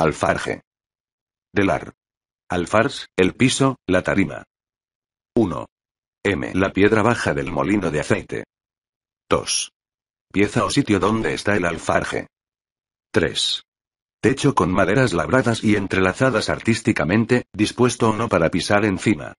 Alfarge. Delar. Alfars, el piso, la tarima. 1. M. La piedra baja del molino de aceite. 2. Pieza o sitio donde está el alfarje. 3. Techo con maderas labradas y entrelazadas artísticamente, dispuesto o no para pisar encima.